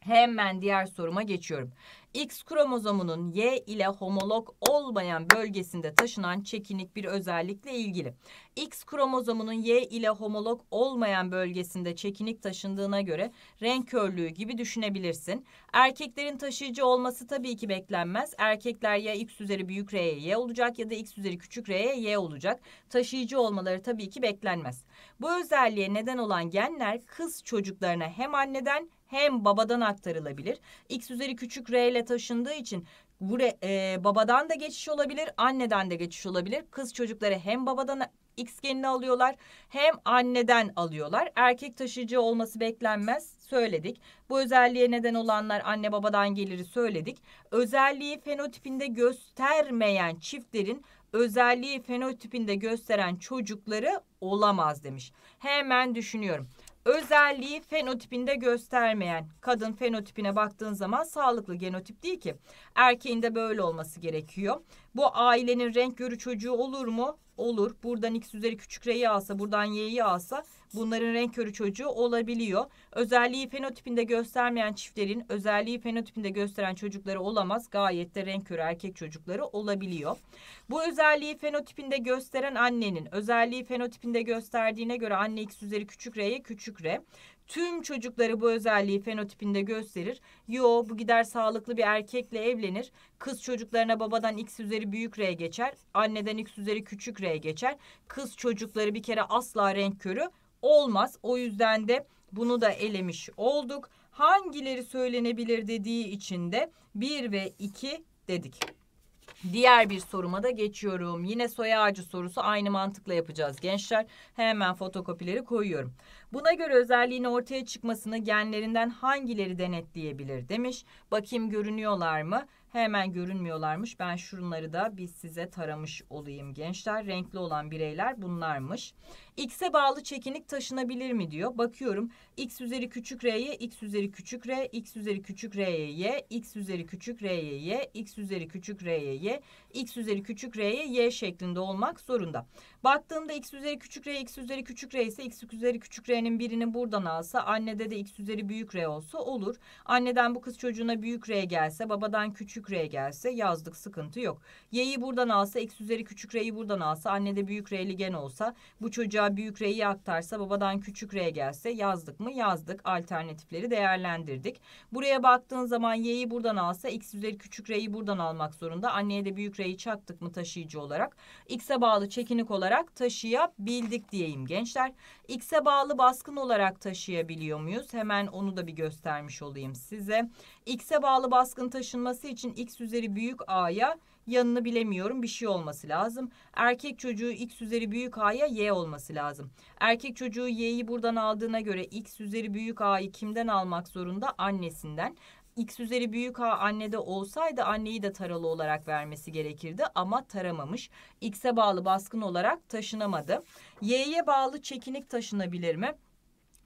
Hemen diğer soruma geçiyorum. X kromozomunun Y ile homolog olmayan bölgesinde taşınan çekinik bir özellikle ilgili. X kromozomunun Y ile homolog olmayan bölgesinde çekinik taşındığına göre renk körlüğü gibi düşünebilirsin. Erkeklerin taşıyıcı olması tabii ki beklenmez. Erkekler ya X üzeri büyük R'ye Y olacak ya da X üzeri küçük R'ye Y olacak. Taşıyıcı olmaları tabii ki beklenmez. Bu özelliğe neden olan genler kız çocuklarına hem anneden hem babadan aktarılabilir. X üzeri küçük R ile taşındığı için buraya e, babadan da geçiş olabilir, anneden de geçiş olabilir. Kız çocukları hem babadan X genini alıyorlar hem anneden alıyorlar. Erkek taşıyıcı olması beklenmez söyledik. Bu özelliğe neden olanlar anne babadan geliri söyledik. Özelliği fenotipinde göstermeyen çiftlerin özelliği fenotipinde gösteren çocukları olamaz demiş. Hemen düşünüyorum özelliği fenotipinde göstermeyen kadın fenotipine baktığın zaman sağlıklı genotip değil ki. Erkeğin de böyle olması gerekiyor. Bu ailenin renk görü çocuğu olur mu? Olur. Buradan x üzeri küçük r'yi alsa buradan y'yi alsa Bunların renk körü çocuğu olabiliyor. Özelliği fenotipinde göstermeyen çiftlerin özelliği fenotipinde gösteren çocukları olamaz. Gayet de renk körü erkek çocukları olabiliyor. Bu özelliği fenotipinde gösteren annenin özelliği fenotipinde gösterdiğine göre anne x üzeri küçük r'ye küçük r tüm çocukları bu özelliği fenotipinde gösterir. Yo bu gider sağlıklı bir erkekle evlenir. Kız çocuklarına babadan x üzeri büyük R geçer. Anneden x üzeri küçük R geçer. Kız çocukları bir kere asla renk körü olmaz. O yüzden de bunu da elemiş olduk. Hangileri söylenebilir dediği için de 1 ve 2 dedik. Diğer bir soruma da geçiyorum. Yine soy ağacı sorusu aynı mantıkla yapacağız gençler. Hemen fotokopileri koyuyorum. Buna göre özelliğin ortaya çıkmasını genlerinden hangileri denetleyebilir demiş. Bakayım görünüyorlar mı? Hemen görünmüyorlarmış. Ben şunları da biz size taramış olayım gençler. Renkli olan bireyler bunlarmış. X'e bağlı çekinik taşınabilir mi diyor. Bakıyorum X üzeri küçük R'ye X üzeri küçük R, X üzeri küçük R'ye Y, X üzeri küçük R'ye Y, X üzeri küçük R'ye Y, X üzeri küçük R'ye Y şeklinde olmak zorunda. Baktığımda X üzeri küçük R, X üzeri küçük R ise X üzeri küçük R'nin birini buradan alsa annede de X üzeri büyük R olsa olur. Anneden bu kız çocuğuna büyük R gelse babadan küçük R gelse yazdık sıkıntı yok. Y'yi buradan alsa X üzeri küçük R'yi buradan alsa annede büyük R'li gen olsa bu çocuğa çocuğa büyük R'yi aktarsa babadan küçük R gelse yazdık mı yazdık alternatifleri değerlendirdik. Buraya baktığın zaman Y'yi buradan alsa X üzeri küçük R'yi buradan almak zorunda. Anneye de büyük R'yi çaktık mı taşıyıcı olarak. X'e bağlı çekinik olarak taşıyabildik diyeyim gençler. X'e bağlı baskın olarak taşıyabiliyor muyuz? Hemen onu da bir göstermiş olayım size. X'e bağlı baskın taşınması için X üzeri büyük A'ya yanını bilemiyorum bir şey olması lazım. Erkek çocuğu x üzeri büyük a'ya y olması lazım. Erkek çocuğu y'yi buradan aldığına göre x üzeri büyük a'yı kimden almak zorunda? Annesinden x üzeri büyük a annede olsaydı anneyi de taralı olarak vermesi gerekirdi ama taramamış. X'e bağlı baskın olarak taşınamadı. Y'ye bağlı çekinik taşınabilir mi?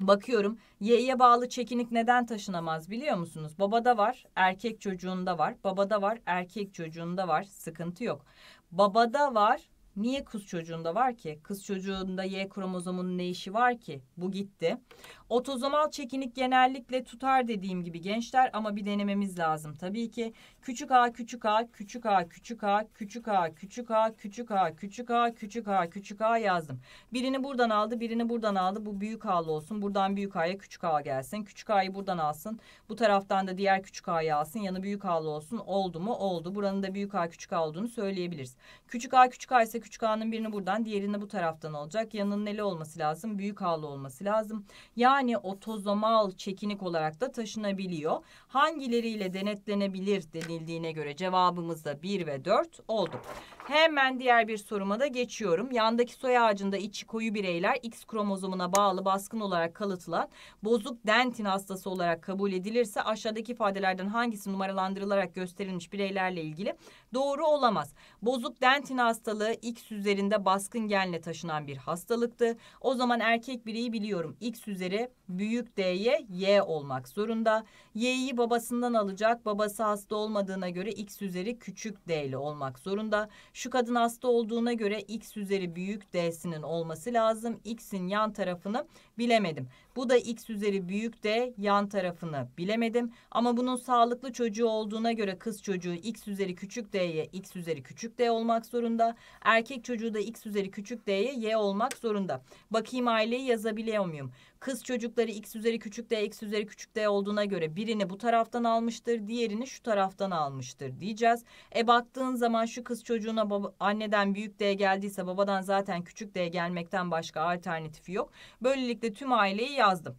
Bakıyorum Y'ye bağlı çekinik neden taşınamaz biliyor musunuz? Babada var, erkek çocuğunda var. Babada var, erkek çocuğunda var. Sıkıntı yok. Babada var, niye kız çocuğunda var ki? Kız çocuğunda Y kromozomunun ne işi var ki? Bu gitti. Otozomal çekinik genellikle tutar dediğim gibi gençler ama bir denememiz lazım tabii ki. Küçük a küçük a küçük a küçük a küçük a küçük a küçük a küçük a küçük a küçük a yazdım. Birini buradan aldı birini buradan aldı bu büyük a'lı olsun buradan büyük a'ya küçük a gelsin. Küçük a'yı buradan alsın bu taraftan da diğer küçük a'yı alsın yanı büyük a'lı olsun oldu mu oldu. Buranın da büyük a küçük a olduğunu söyleyebiliriz. Küçük a küçük a ise küçük a'nın birini buradan diğerini bu taraftan olacak. Yanının eli olması lazım büyük a'lı olması lazım. Yani yani otozomal çekinik olarak da taşınabiliyor. Hangileriyle denetlenebilir denildiğine göre cevabımız da 1 ve 4 oldu. Hemen diğer bir soruma da geçiyorum. Yandaki soy ağacında içi koyu bireyler X kromozomuna bağlı baskın olarak kalıtılan bozuk dentin hastası olarak kabul edilirse aşağıdaki ifadelerden hangisi numaralandırılarak gösterilmiş bireylerle ilgili doğru olamaz. Bozuk dentin hastalığı X üzerinde baskın genle taşınan bir hastalıktı. O zaman erkek bireyi biliyorum. X üzeri büyük D'ye Y olmak zorunda. Y'yi babasından alacak. Babası hasta olmadığına göre X üzeri küçük D ile olmak zorunda. Şu kadın hasta olduğuna göre x üzeri büyük d'sinin olması lazım. x'in yan tarafını bilemedim. Bu da x üzeri büyük d yan tarafını bilemedim. Ama bunun sağlıklı çocuğu olduğuna göre kız çocuğu x üzeri küçük d'ye x üzeri küçük d olmak zorunda. Erkek çocuğu da x üzeri küçük d'ye y olmak zorunda. Bakayım aileyi yazabiliyor muyum? kız çocukları x üzeri küçük d x üzeri küçük d olduğuna göre birini bu taraftan almıştır diğerini şu taraftan almıştır diyeceğiz. E baktığın zaman şu kız çocuğuna baba, anneden büyük d geldiyse babadan zaten küçük d gelmekten başka alternatifi yok. Böylelikle tüm aileyi yazdım.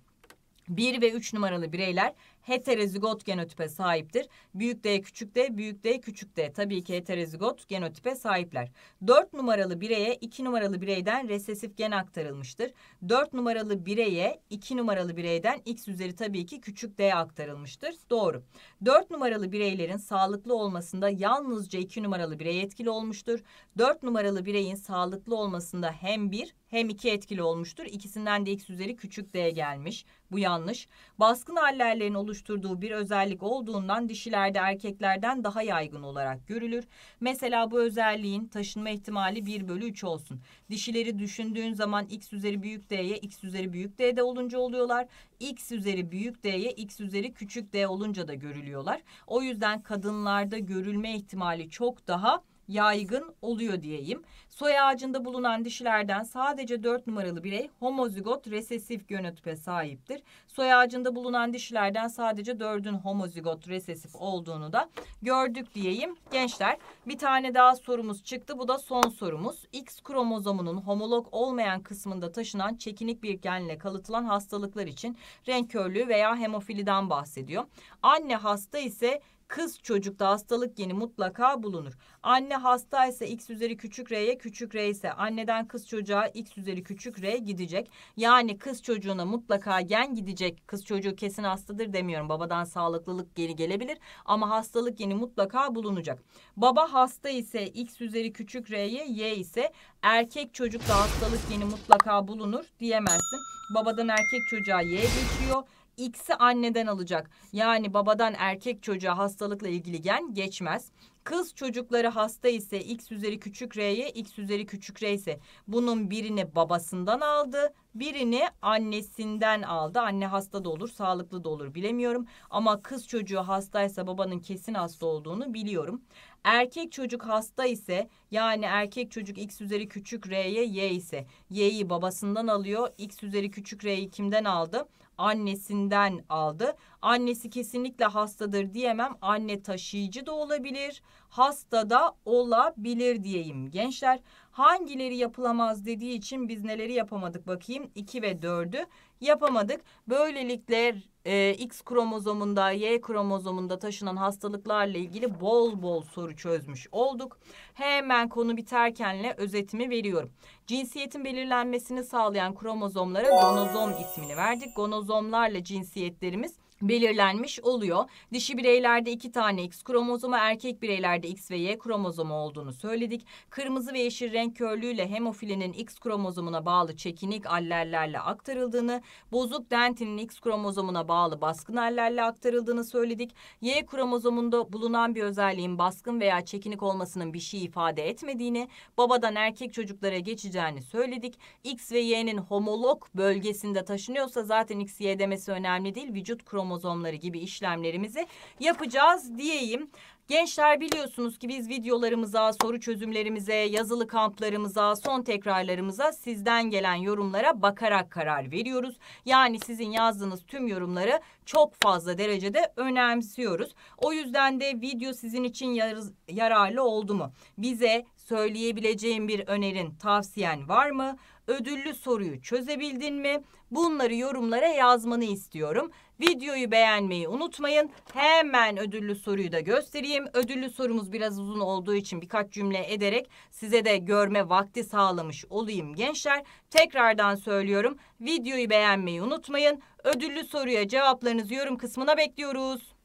1 ve 3 numaralı bireyler heterozigot genotipe sahiptir. Büyük D küçük D, büyük D küçük D tabii ki heterozigot genotipe sahipler. 4 numaralı bireye 2 numaralı bireyden resesif gen aktarılmıştır. 4 numaralı bireye 2 numaralı bireyden X üzeri tabii ki küçük D aktarılmıştır. Doğru. 4 numaralı bireylerin sağlıklı olmasında yalnızca 2 numaralı birey etkili olmuştur. 4 numaralı bireyin sağlıklı olmasında hem 1 hem iki etkili olmuştur. İkisinden de x üzeri küçük d gelmiş. Bu yanlış. Baskın hallerlerin oluşturduğu bir özellik olduğundan dişilerde erkeklerden daha yaygın olarak görülür. Mesela bu özelliğin taşınma ihtimali 1 bölü 3 olsun. Dişileri düşündüğün zaman x üzeri büyük d'ye x üzeri büyük d'de olunca oluyorlar. x üzeri büyük d'ye x üzeri küçük d olunca da görülüyorlar. O yüzden kadınlarda görülme ihtimali çok daha yaygın oluyor diyeyim. Soy ağacında bulunan dişilerden sadece 4 numaralı birey homozigot resesif genotipe sahiptir. Soy ağacında bulunan dişilerden sadece 4'ün homozigot resesif olduğunu da gördük diyeyim. Gençler bir tane daha sorumuz çıktı. Bu da son sorumuz. X kromozomunun homolog olmayan kısmında taşınan çekinik bir genle kalıtılan hastalıklar için renk körlüğü veya hemofiliden bahsediyor. Anne hasta ise kız çocukta hastalık geni mutlaka bulunur. Anne hastaysa x üzeri küçük r'ye küçük r ise anneden kız çocuğa x üzeri küçük r gidecek. Yani kız çocuğuna mutlaka gen gidecek. Kız çocuğu kesin hastadır demiyorum. Babadan sağlıklılık geri gelebilir ama hastalık geni mutlaka bulunacak. Baba hasta ise x üzeri küçük r'ye y ise erkek çocukta hastalık geni mutlaka bulunur diyemezsin. Babadan erkek çocuğa y geçiyor. X'i anneden alacak. Yani babadan erkek çocuğa hastalıkla ilgili gen geçmez. Kız çocukları hasta ise x üzeri küçük r'ye x üzeri küçük r ise bunun birini babasından aldı, birini annesinden aldı. Anne hasta da olur, sağlıklı da olur bilemiyorum. Ama kız çocuğu hastaysa babanın kesin hasta olduğunu biliyorum. Erkek çocuk hasta ise yani erkek çocuk x üzeri küçük r'ye y ise y'yi babasından alıyor. x üzeri küçük r'yi kimden aldı? annesinden aldı. Annesi kesinlikle hastadır diyemem. Anne taşıyıcı da olabilir, hasta da olabilir diyeyim. Gençler hangileri yapılamaz dediği için biz neleri yapamadık bakayım? 2 ve 4'ü yapamadık. Böylelikle e, X kromozomunda, Y kromozomunda taşınan hastalıklarla ilgili bol bol soru çözmüş olduk. Hemen konu biterkenle özetimi veriyorum. Cinsiyetin belirlenmesini sağlayan kromozomlara gonozom ismini verdik. Gonozomlarla cinsiyetlerimiz belirlenmiş oluyor. Dişi bireylerde iki tane X kromozomu, erkek bireylerde X ve Y kromozomu olduğunu söyledik. Kırmızı ve yeşil renk körlüğüyle hemofilinin X kromozomuna bağlı çekinik allerlerle aktarıldığını, bozuk dentinin X kromozomuna bağlı baskın allelle aktarıldığını söyledik. Y kromozomunda bulunan bir özelliğin baskın veya çekinik olmasının bir şey ifade etmediğini, babadan erkek çocuklara geçeceğini söyledik. X ve Y'nin homolog bölgesinde taşınıyorsa zaten X, Y demesi önemli değil. Vücut kromozomuna kromozomları gibi işlemlerimizi yapacağız diyeyim. Gençler biliyorsunuz ki biz videolarımıza, soru çözümlerimize, yazılı kamplarımıza, son tekrarlarımıza sizden gelen yorumlara bakarak karar veriyoruz. Yani sizin yazdığınız tüm yorumları çok fazla derecede önemsiyoruz. O yüzden de video sizin için yar yararlı oldu mu? Bize söyleyebileceğim bir önerin, tavsiyen var mı? Ödüllü soruyu çözebildin mi? Bunları yorumlara yazmanı istiyorum. Videoyu beğenmeyi unutmayın. Hemen ödüllü soruyu da göstereyim. Ödüllü sorumuz biraz uzun olduğu için birkaç cümle ederek size de görme vakti sağlamış olayım gençler. Tekrardan söylüyorum. Videoyu beğenmeyi unutmayın. Ödüllü soruya cevaplarınızı yorum kısmına bekliyoruz.